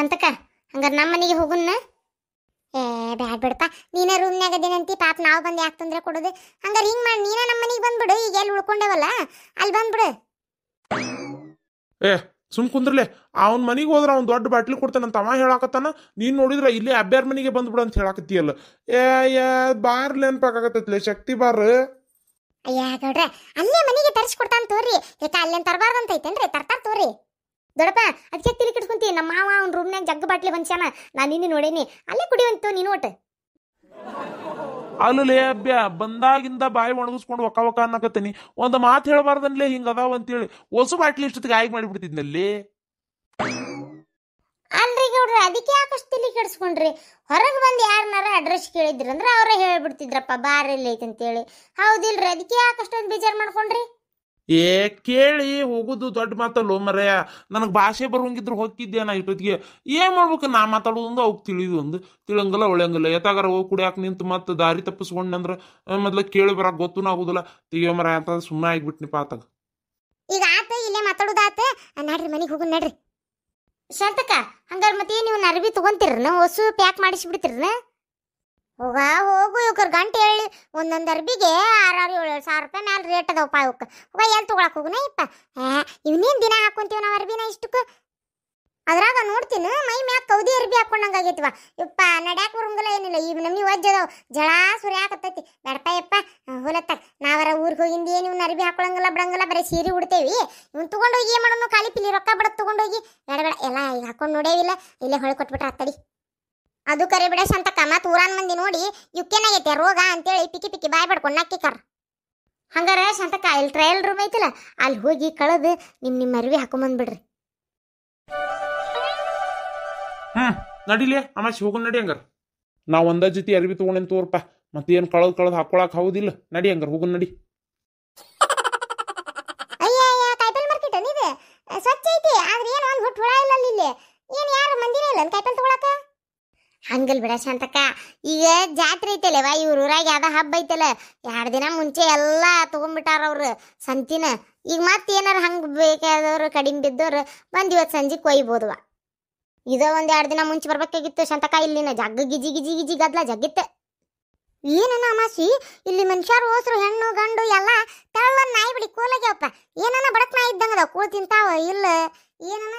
ಶಾಂತಕ ಹಂಗಾರೆ ನಮ್ಮ ಮನೆಗೆ ಹೋಗುನ್ನ ಏ ಬ್ಯಾಡ್ ಬಿಡಪ್ಪ ನೀನ ರೂಮ್ನಾಗ ಅದೇನಂತಿ ಪಾಪ ನಾವು ಬಂದು ಯಾಕೆ ಕೊಡೋದು ಹಂಗಾರೆ ಹಿಂಗೆ ಮಾಡಿ ನೀನ ನಮ್ಮ ಮನೆಗೆ ಬಂದ್ಬಿಡು ಈಗ ಎಲ್ಲಿ ಉಳ್ಕೊಂಡೇವಲ್ಲ ಅಲ್ಲಿ ಬಂದ್ಬಿಡು ಏ ಸುಮ್ ಕುಂದ್ರಲೆ ಅವ್ನ ಮನೆಗೆ ಹೋದ್ರೆ ಅವ್ನು ದೊಡ್ಡ ಬಾಟ್ಲಿ ಅಂತ ಅವ ಹೇಳಾಕತ್ತಾನ ನೀನು ನೋಡಿದ್ರ ಇಲ್ಲಿ ಅಬ್ಬ್ಯಾರ ಮನೆಗೆ ಬಂದ್ಬಿಡು ಅಂತ ಹೇಳಾಕತ್ತೀಯಲ್ಲ ಏ ಏ ಬಾರ್ ನೆನ್ಪಾಗತ್ತೈತ್ಲೆ ಶಕ್ತಿ ಬಾರ್ ಅಯ್ಯ ಗೌಡ್ರೆ ಅಲ್ಲೇ ಮನೆಗೆ ತರಿಸ್ಕೊಡ್ತಾನ ತೋರಿ ಯಾಕೆ ಅಂತ ತರಬಾರ್ದಂತೈತೇನ್ರಿ ತರ್ತಾರ ತೋರಿ ದೊಡಪ್ಪ ಅದಕ್ಕೆ ತಿಳಿ ಕಿಟ್ಕೊಂತಿ ನಮ್ಮ ಮಾವ ಅವ್ನ ರೂಮ್ನಾಗ ಜಗ್ಗ ಬಾಟ್ಲಿ ಹೊಂಚಾನ ನಾ ನಿನ್ನೆ ನೋಡೇನಿ ಅಲ್ಲೇ ಕುಡಿವಂತು ನೀನು ಒಟ್ಟು ಅಲ್ಲಲೇ ಅಬ್ಬ್ಯಾ ಬಂದಾಗಿಂದ ಬಾಯಿ ಒಣಗಿಸ್ಕೊಂಡು ಒಕ್ಕ ಒಕ್ಕ ಅನ್ನಕತ್ತೀನಿ ಒಂದು ಮಾತು ಹೇಳಬಾರ್ದನ್ಲೇ ಹಿಂಗೆ ಅದಾವ ಅಂತೇಳಿ ಹೊಸ ಬಾಟ್ಲಿ ಇಷ್ಟೊತ್ತಿಗೆ ಆಯ್ಕೆ ಮಾಡಿಬಿಡ್ತಿದ್ನಲ್ಲಿ ಅಲ್ರಿ ಗೌಡ್ರ ಅದಕ್ಕೆ ಯಾಕಷ್ಟು ತಿಳಿ ಕೆಡ್ಸ್ಕೊಂಡ್ರಿ ಹೊರಗೆ ಬಂದು ಯಾರನ್ನಾರ ಅಡ್ರೆಸ್ ಕೇಳಿದ್ರಂದ್ರೆ ಅವರೇ ಹೇಳ್ಬಿಡ್ತಿದ್ರಪ್ಪ ಬಾರ್ ಎಲ್ಲೈತೆ ಅಂತೇಳಿ ಹೌದಿಲ್ರಿ ಅದಕ್ಕೆ ಯಾಕಷ್ಟೊಂದು ಬೇಜಾರು ಮಾಡ್ಕೊಂಡ್ರಿ ಏ ಕೇಳಿ ಹೋಗುದು ದೊಡ್ಡ ಮಾತಲ್ಲ ಮರೆಯ ನನಗೆ ಭಾಷೆ ಬರೋಂಗಿದ್ರು ಹೋಗಿದ್ದೆ ನಾ ಇಷ್ಟೊತ್ತಿಗೆ ಏನು ಮಾಡ್ಬೇಕು ನಾ ಮಾತಾಡೋದೊಂದು ಅವ್ಕೆ ಒಂದು ತಿಳಿಯಂಗಿಲ್ಲ ಒಳ್ಳೆಯಂಗಿಲ್ಲ ಎತ್ತಾಗಾರ ಹೋಗಿ ಕುಡಿಯಾಕ ನಿಂತು ಮತ್ತೆ ದಾರಿ ಅಂದ್ರೆ ಮೊದ್ಲು ಕೇಳಿ ಬರಕ್ಕೆ ಗೊತ್ತೂ ಆಗೋದಿಲ್ಲ ತೆಗಿಯೋ ಮರ ಅಂತ ಸುಮ್ಮನೆ ಆಗ್ಬಿಟ್ನಿ ಆತಾಗ ಈಗ ಆತ ಇಲ್ಲೇ ಮಾತಾಡೋದಾತ ನಡ್ರಿ ಮನೆಗೆ ಹೋಗೋಣ ನಡ್ರಿ ಶಾಂತಕ್ಕ ಹಂಗಾರೆ ಮತ್ತೆ ನೀವು ಅರ್ಬಿ ತಗೊಂತೀರನ ಹೊಸ ಪ್ಯಾಕ್ ಮಾಡಿಸಿ ಹೋಗ ಹೋಗು ಇವ್ಕರ ಗಂಟೆ ಹೇಳಿ ಒಂದೊಂದು ಅರ್ಬಿಗೆ ಆರಾರು ಏಳು ಏಳು ಸಾವಿರ ರೂಪಾಯಿ ಮ್ಯಾಲೆ ರೇಟ್ ಅದಾವಪ್ಪ ಇವಕ್ಕೆ ಹೋಗ ಎಲ್ಲಿ ತೊಗೊಳಕ್ಕೆ ಹೋಗುನ ಇಪ್ಪ ಇವನೇನು ದಿನ ಹಾಕೊಂತೀವಿ ನಾವು ಅರ್ಬಿನ ಇಷ್ಟಕ್ಕೆ ಅದ್ರಾಗ ನೋಡ್ತೀನಿ ಮೈ ಮ್ಯಾಗ ಕೌದಿ ಅರ್ಬಿ ಹಾಕೊಂಡಂಗಾಗೈತಿವ ಯಪ್ಪ ನಡ್ಯಾಕ ಬರಂಗಿಲ್ಲ ಏನಿಲ್ಲ ಇವ ನಮ್ಗೆ ಒಜ್ಜದ ಜಳ ಸುರಿಯಾಕತ್ತೈತಿ ಬೇಡಪ್ಪ ಯಪ್ಪ ಹೊಲತ್ತ ನಾವರ ಊರಿಗೆ ಹೋಗಿಂದ ಏನು ಇವ್ನ ಅರ್ಬಿ ಹಾಕೊಳಂಗಿಲ್ಲ ಬಿಡಂಗಿಲ್ಲ ಬರೀ ಸೀರೆ ಉಡ್ತೇವಿ ಇವ್ನು ತೊಗೊಂಡೋಗಿ ಏನು ಮಾಡೋನು ಖಾಲಿ ಪಿಲಿ ರೊಕ್ಕ ಬಿಡೋದು ತೊಗೊಂಡೋಗಿ ಬೇಡ ಬೇಡ ಎಲ್ಲ ಹಾಕೊಂಡು ನೋಡೇವಿಲ್ಲ ಇಲ್ಲೇ ಹೊಳೆ ಕೊಟ್ಬಿಟ್ರೆ ಅತ್ತಡಿ ಅದು ಕರೆ ಬಿಡ ಶಾಂತಕ್ಕ ಮತ್ತು ಊರಾನ್ ಮಂದಿ ನೋಡಿ ಯುಕ್ಕೇನಾಗೈತೆ ರೋಗ ಅಂತೇಳಿ ಪಿಕಿ ಪಿಕಿ ಬಾಯ್ ಪಡ್ಕೊಂಡು ನಕ್ಕಿಕರ್ ಹಂಗಾರ ಶಾಂತಕ್ಕ ಇಲ್ಲಿ ಟ್ರಯಲ್ ರೂಮ್ ಐತಲ್ಲ ಅಲ್ಲಿ ಹೋಗಿ ಕಳೆದು ನಿಮ್ಮ ನಿಮ್ಮ ಅರಿವಿ ಹಾಕೊಂಬಂದ್ಬಿಡ್ರಿ ಹಾಂ ನಡಿಲೆ ಆಮೇಲೆ ಹೋಗು ನಡಿ ಹಂಗಾರ ನಾವು ಒಂದ ಜೊತೆ ಅರಿವಿ ತೊಗೊಂಡೇನು ತೋರಪ್ಪ ಮತ್ತೇನು ಕಳದ್ ಕಳದ್ ಹಾಕೊಳಕ್ ಹೌದಿಲ್ಲ ನಡಿ ಹಂಗಾರ ಹೋಗೋಣ ನಡಿ ಸ್ವಚ್ಛ ಐತಿ ಆದ್ರೆ ಏನು ಒಂದು ಹುಟ್ಟು ಹುಳ ಇಲ್ಲ ಇಲ್ಲಿ ಏನು ಯಾರು ಮಂದಿರ ಇಲ್ಲ ಕಾಯಿಪಲ್ಲೆ ಹಂಗಲ್ ಬಿಡ ಶಾಂತಕ್ಕ ಈಗ ಜಾತ್ರೆ ಐತಲ್ಲವ ಇವ್ರ ಊರಾಗ ಯಾವ್ದ ಹಬ್ಬ ಐತಲ್ಲ ಎರಡು ದಿನ ಮುಂಚೆ ಎಲ್ಲ ತಗೊಂಡ್ಬಿಟ್ಟಾರ ಅವ್ರು ಸಂತಿನ ಈಗ ಮತ್ತೆ ಏನಾರ ಹಂಗೆ ಬೇಕಾದವ್ರು ಕಡಿಮೆ ಬಿದ್ದವ್ರು ಬಂದು ಇವತ್ತು ಸಂಜೆ ಕೊಯ್ಬೋದವ ಇದು ಒಂದು ಎರಡು ದಿನ ಮುಂಚೆ ಬರ್ಬೇಕಾಗಿತ್ತು ಶಾಂತಕ ಇಲ್ಲಿನ ಜಗ್ಗ ಗಿಜಿ ಗಿಜಿ ಗಿಜಿ ಗದ್ಲ ಜಗ್ಗಿತ್ತೆ ಏನನ ಅಮಾಸಿ ಇಲ್ಲಿ ಮನುಷ್ಯರು ಹೋಸ್ರು ಹೆಣ್ಣು ಗಂಡು ಎಲ್ಲ ತೆಳ್ಳ ನಾಯಿ ಬಿಡಿ ಕೋಲಾಗ್ಯಾವಪ್ಪ ಏನನ ಬಡಕ್ ನಾಯಿ ಇದ್ದಂಗದ ಕೂಳ್ ತಿಂತಾವ ಇಲ್ಲ ಏನನ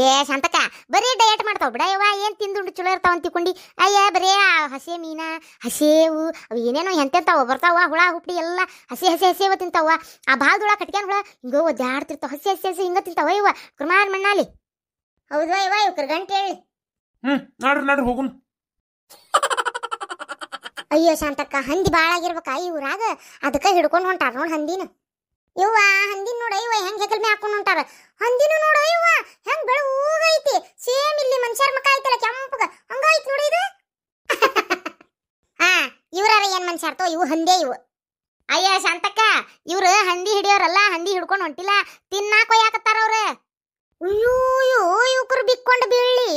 ಏ ಶಾಂತಕ ಬರೀ ಡಯಟ್ ಮಾಡ್ತಾವ ಬಿಡ ಯವ್ವ ಏನು ತಿಂದುಂಡು ಚಲೋ ಇರ್ತಾವ ಅಂತ ಅಯ್ಯ ಅಯ್ಯ ಬರೀ ಹಸೆ ಮೀನಾ ಹಸೇವು ಅವು ಏನೇನೋ ಎಂತೆಂತಾವ ಬರ್ತಾವ ಹುಳ ಹುಪ್ಪಡಿ ಎಲ್ಲ ಹಸಿ ಹಸಿ ಹಸೇವ ತಿಂತಾವ ಆ ಬಾಲ್ದೊಳ ಕಟ್ಕ್ಯಾನ ಹುಳ ಹಿಂಗೋ ಒದ್ದಾಡ್ತಿರ್ತಾವ ಹಸಿ ಹಸಿ ಹಸಿ ಹಿಂಗ ತಿಂತಾವ ಇವ ಕುರ್ಮಾರ್ ಮಣ್ಣಾಲಿ ಹೌದ್ವಾ ಇವ ಇವ್ರ ಗಂಟೆ ಹೇಳಿ ಹ್ಮ್ ಹೋಗು ಹೋಗುನ್ ಅಯ್ಯೋ ಶಾಂತಕ್ಕ ಹಂದಿ ಭಾಳ ಆಗಿರ್ಬೇಕ ಇವ್ರಾಗ ಅದಕ್ಕೆ ಹಿಡ್ಕೊಂಡು ಹೊಂಟಾರ ನೋಡಿ ಹಂದಿನ ಇವ್ವ ಹಂದಿನ ನೋಡ ಇವ ಹೆಂಗೆ ಹೆಗಲ್ ಹಾಕೊಂಡು ಹೊಂಟಾರ ಹಂದೆ ಇವು ಅಯ್ಯ ಶಾಂತಕ್ಕ ಇವ್ರು ಹಂದಿ ಹಿಡಿಯೋರಲ್ಲ ಹಂದಿ ಹಿಡ್ಕೊಂಡು ಹೊಂಟಿಲ್ಲ ತಿನ್ನಾಕ ಯಾಕತ್ತಾರ ಅವ್ರು ಅಯ್ಯೋ ಇವ್ಕರು ಬಿಕ್ಕೊಂಡು ಬೀಳಿ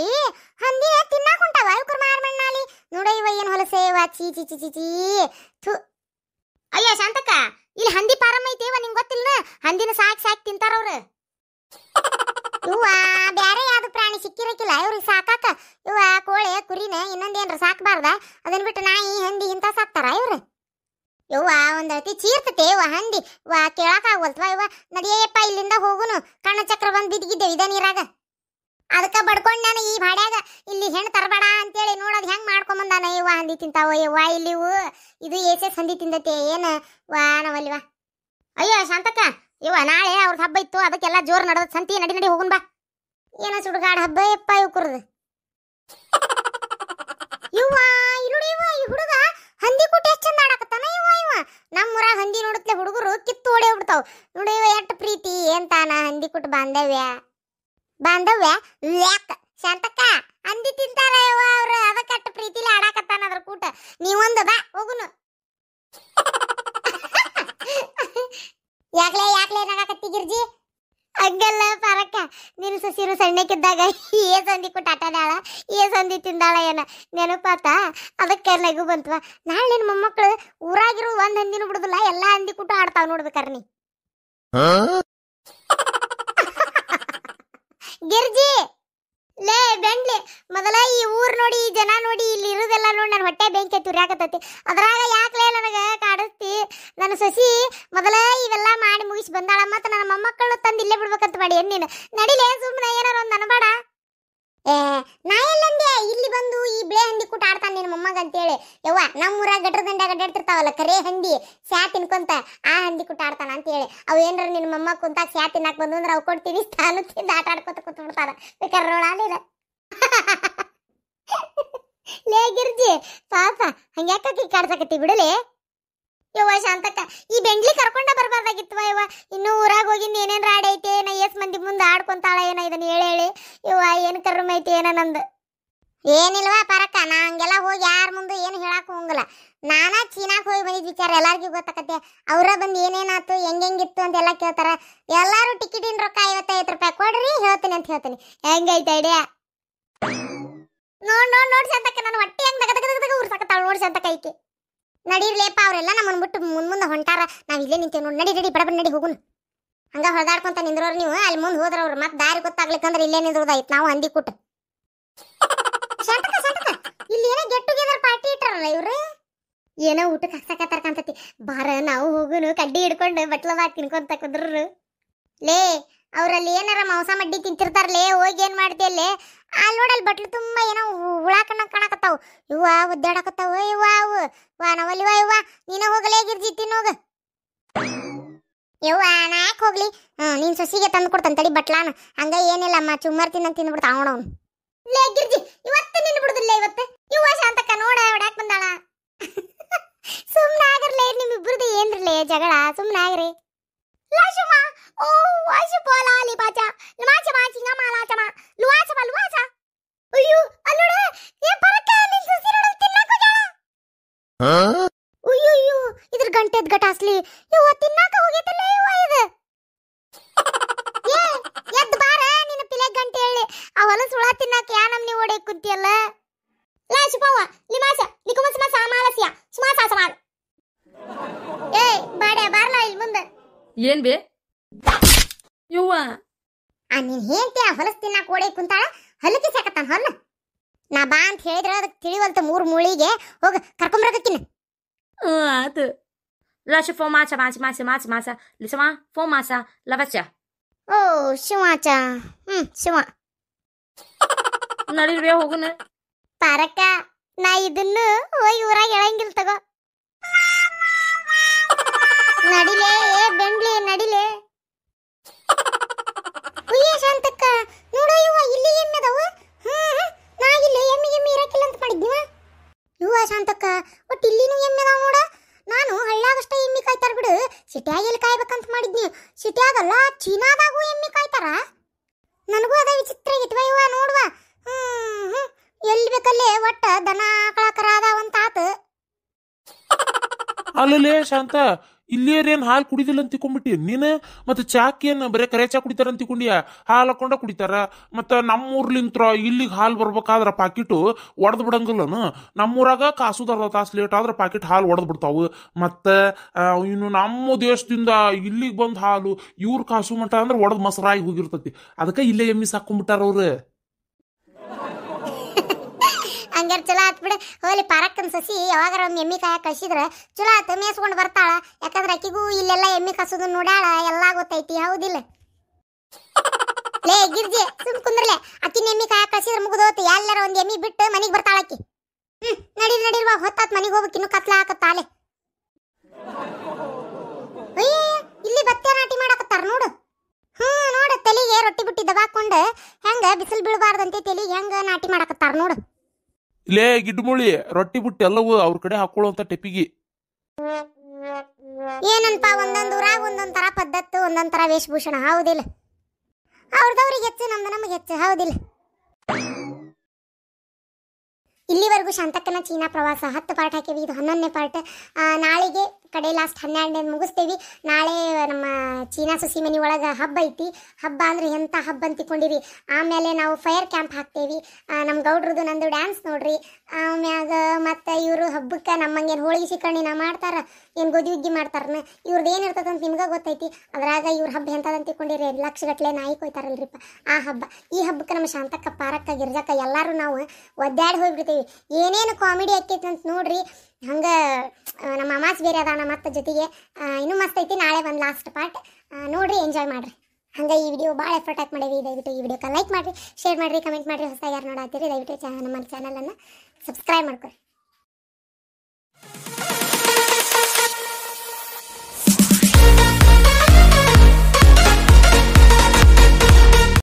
ಹಂದಿ ತಿನ್ನಾಕ ಹೊಂಟವ ಇವ್ಕರು ಮಾರ್ಮಣ್ಣಾಲಿ ನೋಡ ಇವ ಏನು ಹೊಲಸೇವ ಚೀ ಚಿ ಚಿ ಚಿ ಚಿ ಥು ಅಯ್ಯ ಶಾಂತಕ್ಕ ಇಲ್ಲಿ ಹಂದಿ ಪಾರಮ್ ಐತಿ ಇವ ನಿಂಗೆ ಗೊತ್ತಿಲ್ಲ ಹಂದಿನ ಸಾಕ್ ಸಾಕ್ ತಿಂತಾರ ಅವ್ರು ಇವ ಬ್ಯಾರೆ ಯಾವ್ದು ಪ್ರಾಣಿ ಸಿಕ್ಕಿರಕ್ಕಿಲ್ಲ ಇವ್ರಿಗೆ ಸಾಕಾಕ ಇವ ಕೋಳೆ ಕುರಿನ ಇನ್ನೊಂದೇನ್ರ ಸಾಕಬಾರ್ದ ಅದನ್ನ ಬಿಟ್ಟು ನಾಯಿ ಹಂದಿ ಇಂಥ ಸಾಕ್ತಾರ ಇವ್ರು ಯವ್ವ ಒಂದ್ ಅತಿ ಚೀರ್ತತೆ ಯವ್ವ ಹಂದಿ ವಾ ಕೇಳಕ ಆಗವಲ್ತ್ವಾ ಯವ್ವ ನಡಿಯಪ್ಪ ಇಲ್ಲಿಂದ ಹೋಗುನು ಕಣ್ಣ ಚಕ್ರ ಬಂದ್ ಬಿದ್ದಿದ್ದೆ ಇದ ನೀರಾಗ ಅದಕ್ಕ ಬಡ್ಕೊಂಡ್ ನಾನು ಈ ಭಾಡ್ಯಾಗ ಇಲ್ಲಿ ಹೆಣ್ಣು ತರಬೇಡ ಅಂತೇಳಿ ನೋಡೋದು ಹೆಂಗ್ ಮಾಡ್ಕೊಂಬಂದಾನ ಯವ್ವ ಹಂದಿ ತಿಂತಾವ ಯವ್ವ ಇಲ್ಲಿ ಇದು ಏಸೆ ಹಂದಿ ತಿಂದತೆ ಏನು ವಾ ನಾವಲ್ವಾ ಅಯ್ಯೋ ಶಾಂತಕ್ಕ ಇವ ನಾಳೆ ಅವ್ರ ಹಬ್ಬ ಇತ್ತು ಅದಕ್ಕೆಲ್ಲ ಜೋರು ನಡೆದ ಸಂತಿ ನಡಿ ನಡಿ ಹೋಗುನ್ ಬಾ ಏನ ಸುಡುಗಾಡ ಹಬ್ಬ ಯಪ್ಪ ಇವ್ಕುರ್ದು ಇವ್ವ ಇಲ್ಲುಡಿ ಇವ ಈ ಹುಡುಗ ಹಂದಿ ಕೂಟ ಎಷ್ಟು ಚಂದ ಆಡಕತ್ತ ನಮ್ಮೂರಾಗ ಹಂದಿ ನೋಡುತ್ತೆ ಹುಡುಗರು ಕಿತ್ತು ಓಡಿ ಬಿಡ್ತಾವ ನೋಡಿ ಎಷ್ಟು ಪ್ರೀತಿ ಏನ್ತಾನ ಹಂದಿ ಕುಟ್ಟು ಬಾಂಧವ್ಯ ಬಾಂಧವ್ಯ ವ್ಯಾಕ್ ಶಾಂತಕ್ಕ ಹಂದಿ ತಿಂತಾರ ಯವ್ವ ಅವ್ರು ಅದಕ್ಕೆ ಅಷ್ಟು ಪ್ರೀತಿಲಿ ಆಡಾಕತ್ತಾನ ಅದ್ರ ಕೂಟ ನೀವೊಂದು ಬಾ ಹೋಗುನು ಯಾಕ್ಲೆ ಯಾಕ್ಲೆ ನಾಗಕತ್ತಿ ಗಿರ್ಜಿ ಹಂಗಲ್ಲ ಪರಕ್ಕ ನೀನು ಸಸಿರು ಸಣ್ಣಕ್ಕಿದ್ದಾಗ ಏ ಸಂದಿ ಕೊಟ್ಟು ಆಟಾಡ್ಯಾಳ ಏ ಸಂದಿ ತಿಂದಾಳ ಏನ ನೆನಪಾತ ಅದಕ್ಕೆ ನಗು ಬಂತವ ನಾಳೆ ನಿನ್ನ ಮೊಮ್ಮಕ್ಕಳು ಕುಟ ಆಡ್ತಾವ ನೋಡ್ಬೇಕಾರ ಗಿರ್ಜಿ ಲೇ ಬೆಂಡ್ಲಿ ಮೊದಲ ಈ ಊರ್ ನೋಡಿ ಈ ಜನ ನೋಡಿ ಇಲ್ಲಿ ಇರೋದೆಲ್ಲ ನೋಡಿ ನನ್ನ ಹೊಟ್ಟೆ ಬೆಂಕಿ ತುರ್ಯಾಕತ್ತೈತಿ ಅದ್ರಾಗ ಯಾಕ್ಲೇ ನನಗೆ ಕಾಡಿಸ್ತಿ ನನ್ನ ಸಸಿ ಮೊದಲ ಇವೆಲ್ಲ ಮಾಡಿ ಮುಗಿಸಿ ಬಂದಾಳ ಮತ್ತೆ ನನ್ನ ಮೊಮ್ಮಕ್ಕಳು ತಂದು ಇಲ್ಲೇ ಬಿಡ್ಬೇಕಂತ ಮಾಡಿ ಏನ್ ನೀನು ನಡಿಲೇ ಸುಮ್ಮನೆ ಏನಾರ ಒಂದು ಅನ್ಬೇಡ ಏ ನಾ ಇಲ್ಲಿ ಬಂದು ಈ ಬಿಳೆ ಹಂದಿ ಕೂಟ ಆಡ್ತಾನೆ ನಿನ್ನ ಮೊಮ್ಮಗ ಅಂತೇಳಿ ಯವ್ವ ನಮ್ಮೂರ ಗಟ್ರ ದಂಡ ಗಡ್ಡಾಡ್ತಿರ್ತಾವಲ್ಲ ಕರೆ ಹಂದಿ ಸ್ಯಾ ತಿನ್ಕೊಂತ ಆ ಹಂದಿ ಕೂಟ ಆಡ್ತಾನ ಹೇಳಿ ಅವು ಏನರ ನಿನ್ನ ಮೊಮ್ಮ ಕುಂತ ಸ್ಯಾ ತಿನ್ನಾಕ ಬಂದು ಅಂದ್ರೆ ಅವು ಕೊಡ್ತೀನಿ ತಾನು ತಿಂದು ಆಟ ಆಡ್ಕೊತ ಕೂತ್ಬಿಡ್ತಾರ ಬೇಕಾದ್ರೆ ಲೇ ಗಿರ್ಜಿ ಪಾಪ ಹಂಗ್ಯಾಕಿ ಕಾಡ್ಸಕತ್ತಿ ಬಿಡಲೇ ಯವ್ವ ಶಾಂತಕ್ಕ ಈ ಬೆಂಡ್ಲಿ ಕರ್ಕೊಂಡ ಬರಬಾರ್ದಾಗಿತ್ತು ಯವ್ವ ಇನ್ನು ಊರಾಗ ಹೋಗಿಂದ ಏನೇನು ರಾಡಿ ಐತೆ ಏನ ಎಸ್ ಮಂದಿ ಮುಂದೆ ಆಡ್ಕೊಂತಾಳ ಏನ ಇದನ್ನ ಹೇಳಿ ಹೇಳಿ ಯವ್ವ ಏನು ಕರ್ಮ ಐತಿ ಏನ ನಂದು ಏನಿಲ್ಲವಾ ಪರಕ್ಕ ನಾ ಹಂಗೆಲ್ಲ ಹೋಗಿ ಯಾರ ಮುಂದೆ ಏನು ಹೇಳಕ್ ಹೋಗಲ್ಲ ನಾನಾ ಚೀನಾಕ್ ಹೋಗಿ ಬಂದಿದ್ ವಿಚಾರ ಎಲ್ಲರಿಗೂ ಗೊತ್ತಾಕತ್ತೆ ಅವ್ರ ಬಂದು ಏನೇನಾತು ಹೆಂಗೆಂಗಿತ್ತು ಅಂತೆಲ್ಲ ಕೇಳ್ತಾರ ಎಲ್ಲರೂ ಟಿಕೆಟಿನ ರೊಕ್ಕ ಐವತ್ತೈದು ರೂಪಾಯಿ ಕೊಡ್ರಿ ಹೇಳ್ತೀನಿ ಅಂತ ಹೇಳ್ತೀನಿ ಹೆಂಗೈತೆ ಐತೆ ನೋಡ್ ನೋಡ್ ನೋಡಿ ಶಾಂತಕ್ಕ ನಾನು ಹೊಟ್ಟೆ ಹೆಂಗ್ ತಗ ತಗ ತಗ ಉರ್ಸಕತ್ತಾಳ ನೋಡಿ ಶಾಂತಕ್ಕ ಐಕೆ ನಡೀರ್ಲೇಪ ಅವರೆಲ್ಲ ನಮ್ಮನ್ನ ಬಿಟ್ಟು ಮುಂದ್ ಮುಂದೆ ಹೊಂಟಾರ ನಾವು ಇಲ್ಲೇ ನಿಂತೇವೆ ನೋಡಿ ನಡಿ ರೆಡಿ ಬಡಬಡ ನಡಿ ಹೋಗುನು ಹಂಗ ಹೊಡೆದಾಡ್ಕೊಂತ ನಿಂದ್ರೋರು ನೀವು ಅಲ್ಲಿ ಮುಂದೆ ಹೋದ್ರ ಅವ್ರು ಮತ್ತೆ ದಾರಿ ಗೊತ್ತಾಗ್ಲಿಕ್ಕಂದ್ರೆ ಇಲ್ಲೇ ನಿಂದ್ರೋದಾಯ್ತು ನಾವು ಹಂದಿ ಕೂಟ ಶಟಕ ಇಲ್ಲಿ ಏನೋ ಗೆಟ್ ಟುಗೆದರ್ ಪಾರ್ಟಿ ಇಟ್ಟಾರಲ್ಲ ಇವ್ರು ಏನೋ ಊಟಕ್ಕೆ ಹಾಕ್ಸಕತ್ತಾರ ಕಾಣ್ತತಿ ಬಾರ ನಾವು ಹೋಗುನು ಕಡ್ಡಿ ಹಿಡ್ಕೊಂಡು ಬಟ್ಲವಾಗಿ ತಿನ್ಕೊಂತ ಕುದ್ರರು ಲೇ ಅವರಲ್ಲಿ ಏನಾರ ಮಾಂಸ ಮಡ್ಡಿ ತಿಂತಿರ್ತಾರಲ್ಲೇ ಹೋಗಿ ಏನು ಮಾಡ್ತಿಯಲ್ಲೇ ಅಲ್ಲಿ ನೋಡಲ್ಲಿ ಬಟ್ಲು ತುಂಬ ಏನೋ ಹುಳ ಕಣ್ಣ ಕಾಣಕತ್ತಾವು ಇವ ಒದ್ದಾಡಕತ್ತಾವ ಇವ ಅವು ವಾ ನಾವಲ್ಲಿ ವಾ ಇವ ನೀನು ಹೋಗಲೇ ಗಿರ್ಜಿ ತಿನ್ನೋಗ ಯವ್ವ ನಾ ಯಾಕೆ ಹೋಗ್ಲಿ ನೀನು ಸೊಸಿಗೆ ತಂದು ಕೊಡ್ತಾನೆ ತಡಿ ಬಟ್ಲಾನ ಹಂಗ ಏನಿಲ್ಲಮ್ಮ ಚುಮ್ಮರ್ ತಿನ್ನ ತಿಂದ್ಬಿಡ್ತಾವ ಅವನವನು ಲೇ ಗಿರ್ಜಿ ಇವತ್ತು ನಿನ್ನ ಬಿಡುದಿಲ್ಲ ಇವತ್ತು ಇವ್ವ ಶಾಂತಕ್ಕ ನೋಡ ಹೊಡ್ಯಾಕ್ ಬಂದಾಳ ಸುಮ್ಮನೆ ಆಗಿರ್ಲೇ ನಿಮ್ಮಿಬ್ಬರದ್ದು ಏನ್ರಲೇ ಜಗಳ ಸುಮ್ಮನೆ ಆಗ್ರಿ 哦，我是波拉篱笆家，你妈家妈金刚妈拉家妈，路啊家妈路啊家。ஐயோ அல்லோட என் பறக்க நில் சுசிரோட ತಿನ್ನಕ್ಕೆ ಹೋಗ್ಯಾಳ ಅಯ್ಯೋ ಇದ್ರ ಗಂಟೆದ್ ಗಟ ಅಸ್ಲಿ ಇವ ತಿನ್ನಕ ಹೋಗಿದ್ದಲ್ಲ ಇವ ಇದು ಏ ಎದ್ದು ಬಾರ ನಿನ್ನ ಪಿಲೆ ಗಂಟೆ ಹೇಳಿ ಆ ಹೊಲಸ ಹುಳ ತಿನ್ನಕ ಯಾ ನಮ್ನಿ ಓಡೆ ಕುಂತಿಯಲ್ಲ ಲಾ ಶಿಪವ್ವ ಲಿಮಾಸ ನಿಕುಮಸನ ಸಾಮಾಲಸಿಯ ಸುಮಾಸ ಸಮಾಲ ಏ ಬಾಡ ಬಾರ್ಲ ಇಲ್ಲಿ ಮುಂದೆ ಏನ್ ಬೇ ಅವ್ವ ಆ ನೀನ್ ಹೇಳ್ತಿ ಆ ಹೊಲಸ್ ತಿನ್ನ ಕೋಡೆ ಕುಂತಾಳ ಹಲ್ಲಕ್ಕೆ ಸಾಕತ್ತಾನ ಹೊಲ್ಲ ನಾ ಬಾ ಅಂತ ಹೇಳಿದ್ರ ಅದಕ್ಕೆ ತಿಳಿವಲ್ತ ಮೂರು ಮೂಳಿಗೆ ಹೋಗ ಕರ್ಕೊಂಬರಕಿನ ಆತು ಲಶ ಫೋ ಮಾಚ ಮಾಚ ಮಾಚ ಮಾಚ ಮಾಸ ಲಿಸವಾ ಫೋ ಮಾಸ ಲವಚ ಓ ಶಿವಾಚ ಹ್ಮ್ ಶಿವ ನಡಿಲ್ವೇ ಹೋಗುನ ಪಾರಕ್ಕ ನಾ ಇದನ್ನು ಹೋಗಿ ಊರಾಗ ಹೇಳ ಸಿಟಿಯಾಗಲ್ಲ ಚೀನಾದಾಗೂ ಎಮ್ಮಿ ಕಾಯ್ತಾರ ನನಗೂ ಅದ ವಿಚಿತ್ರ ಇದ್ವ ಇವ ನೋಡ್ವ ಹ್ಮ್ ಎಲ್ಲಿ ಬೇಕಲ್ಲಿ ಒಟ್ಟ ದನ ಆಕಳ ಕರ ಅದಾವಂತಾತ ಶಾಂತ ಇಲ್ಲೇರೇನು ಹಾಲು ಕುಡಿದಿಲ್ಲ ಅಂತ ತಿಕೊಂಡ್ಬಿಟ್ಟಿ ನೀನು ಮತ್ತೆ ಚಾಕ್ ಏನು ಬರೀ ಕರೆ ಚಾ ಕುಡಿತಾರ ಅಂತ ತಿಕೊಂಡಿಯಾ ಹಾಲು ಹಾಕೊಂಡ ಕುಡಿತಾರ ಮತ್ತು ನಮ್ಮೂರ್ಲಿಂತ ಇಲ್ಲಿಗೆ ಹಾಲು ಬರ್ಬೇಕಾದ್ರೆ ಪಾಕಿಟು ಒಡೆದು ಬಿಡಂಗಿಲ್ಲನು ನಮ್ಮೂರಾಗ ದರ್ದ ತಾಸು ಲೇಟ್ ಆದ್ರೆ ಪಾಕಿಟ್ ಹಾಲು ಒಡೆದು ಬಿಡ್ತಾವು ಮತ್ತು ಇನ್ನು ನಮ್ಮ ದೇಶದಿಂದ ಇಲ್ಲಿಗೆ ಬಂದು ಹಾಲು ಇವ್ರ ಕಾಸು ಮಟ್ಟ ಅಂದ್ರೆ ಒಡೆದು ಮೊಸರಾಗಿ ಹೋಗಿರ್ತತಿ ಅದಕ್ಕೆ ಇಲ್ಲೇ ಎಮ್ಮಿ ಸಾಕೊಂಡ್ಬಿಟ್ಟಾರ ಅವ್ರು ಹಂಗಾರೆ ಚಲೋ ಆತ್ ಬಿಡು ಪಾರಕ್ಕನ ಸಸಿ ಯಾವಾಗಾರ ಒಮ್ಮೆ ಎಮ್ಮಿ ಕಾಯ ಕಸಿದ್ರೆ ಚಲೋ ಆತ ಮೇಸ್ಕೊಂಡು ಬರ್ತಾಳ ಯಾಕಂದ್ರೆ ಆಕಿಗೂ ಇಲ್ಲೆಲ್ಲ ಎಮ್ಮಿ ಕಸೋದು ನೋಡ್ಯಾಳ ಎಲ್ಲ ಗೊತ್ತೈತಿ ಹೌದಿಲ್ಲ ಲೇ ಗಿರ್ಜಿ ಸುಮ್ ಕುಂದ್ರಲೆ ಅಕ್ಕಿನ ಎಮ್ಮಿ ಕಾಯ ಕಸಿದ್ರೆ ಮುಗಿದೋತು ಎಲ್ಲರ ಒಂದು ಎಮ್ಮೆ ಬಿಟ್ಟು ಮನೆಗೆ ಬರ್ತಾಳ ಆಕಿ ಹ್ಞೂ ನಡೀರಿ ನಡೀರ್ವಾ ಹೊತ್ತಾತ್ ಮನೆಗೆ ಹೋಗ್ಬೇಕು ಇನ್ನೂ ಕತ್ಲ ಹಾಕತ್ತಾಲೆ ಇಲ್ಲಿ ಬತ್ತೆ ನಾಟಿ ಮಾಡಕತ್ತಾರ ನೋಡು ಹ್ಞೂ ನೋಡು ತಲೆಗೆ ರೊಟ್ಟಿ ಬಿಟ್ಟಿ ದಬಾಕೊಂಡು ಹೆಂಗ ಬಿಸಿಲು ಬೀಳಬಾರ್ದಂತೆ ತಲೆಗೆ ಹೆಂಗೆ ನಾಟಿ ಮಾಡಕತ್ತಾರ ನೋಡು ಲೇ ಗಿಡ್ಮುಳಿ ರೊಟ್ಟಿ ಬಿಟ್ಟು ಎಲ್ಲವೂ ಅವ್ರ ಕಡೆ ಹಾಕೊಳ್ಳುವಂತ ಟೆಪಿಗಿ ಏನಪ್ಪ ಒಂದೊಂದು ಊರಾಗ ಒಂದೊಂದ್ ತರ ಪದ್ಧತಿ ಒಂದೊಂದ್ ತರ ವೇಷಭೂಷಣ ಹೌದಿಲ್ಲ ಅವ್ರದವ್ರಿಗೆ ಹೆಚ್ಚು ನಮ್ದು ನಮಗೆ ಹೆಚ್ಚು ಹೌದಿಲ್ಲ ಇಲ್ಲಿವರೆಗೂ ಶಾಂತಕ್ಕನ ಚೀನಾ ಪ್ರವಾಸ ಹತ್ತು ಪಾರ್ಟ್ ಹಾಕಿವಿ ಇದು ಹನ್ನೊಂದನೇ ಪಾರ್ಟ್ ನಾಳೆಗೆ ಕಡೆ ಲಾಸ್ಟ್ ಹನ್ನೆರಡನೇ ಮುಗಿಸ್ತೇವಿ ನಾಳೆ ನಮ್ಮ ಚೀನಾ ಸುಸಿ ಮನೆ ಒಳಗೆ ಹಬ್ಬ ಐತಿ ಹಬ್ಬ ಅಂದ್ರೆ ಎಂಥ ಹಬ್ಬ ಅಂತಿಕೊಂಡಿರಿ ಆಮೇಲೆ ನಾವು ಫೈರ್ ಕ್ಯಾಂಪ್ ಹಾಕ್ತೇವಿ ನಮ್ಮ ಗೌಡ್ರದ್ದು ನಂದು ಡ್ಯಾನ್ಸ್ ನೋಡ್ರಿ ಆಮ್ಯಾಗ ಮತ್ತು ಇವರು ಹಬ್ಬಕ್ಕೆ ನಮ್ಮಂಗೇನು ಹೋಳಿಗೆ ಶಿಕರ್ಣಿನ ಮಾಡ್ತಾರ ಏನು ಗೋಧಿ ಉಗ್ಗಿ ಮಾಡ್ತಾರನ ಇವ್ರದ್ದು ಏನು ಅಂತ ನಿಮ್ಗೆ ಗೊತ್ತೈತಿ ಅದ್ರಾಗ ಇವ್ರ ಹಬ್ಬ ಎಂಥದ್ದು ಲಕ್ಷ ಗಟ್ಟಲೆ ನಾಯಿ ಕೊಯ್ತಾರಲ್ರಿಪ್ಪ ಆ ಹಬ್ಬ ಈ ಹಬ್ಬಕ್ಕೆ ನಮ್ಮ ಶಾಂತಕ್ಕ ಪಾರಕ್ಕ ಗಿರ್ಜಕ್ಕ ಎಲ್ಲರೂ ನಾವು ಒದ್ದಾಡಿ ಹೋಗ್ಬಿಡ್ತೀವಿ ಏನೇನು ಕಾಮಿಡಿ ಆಕೈತಿ ಅಂತ ನೋಡ್ರಿ ಹಂಗೆ ನಮ್ಮ ಅಮಾಸ್ ಬೇರೆ ಅದಾನ ಮತ್ತ ಜೊತೆಗೆ ಇನ್ನೂ ಮಸ್ತ್ ಐತಿ ನಾಳೆ ಒಂದು ಲಾಸ್ಟ್ ಪಾರ್ಟ್ ನೋಡ್ರಿ ಎಂಜಾಯ್ ಮಾಡ್ರಿ ಹಂಗೆ ಈ ವಿಡಿಯೋ ಭಾಳ ಎಫರ್ಟ್ ಹಾಕಿ ಮಾಡಿ ದಯವಿಟ್ಟು ಈ ವಿಡಿಯೋಕ್ಕೆ ಲೈಕ್ ಮಾಡಿರಿ ಶೇರ್ ಮಾಡಿರಿ ಕಮೆಂಟ್ ಮಾಡಿರಿ ಹೊಸ ಯಾರು ನೋಡಾತೀರಿ ದಯವಿಟ್ಟು ಚಾನಲ್ ನಮ್ಮ ಚಾನಲನ್ನು ಸಬ್ಸ್ಕ್ರೈಬ್ ಮಾಡ್ಕೊಳ್ರಿ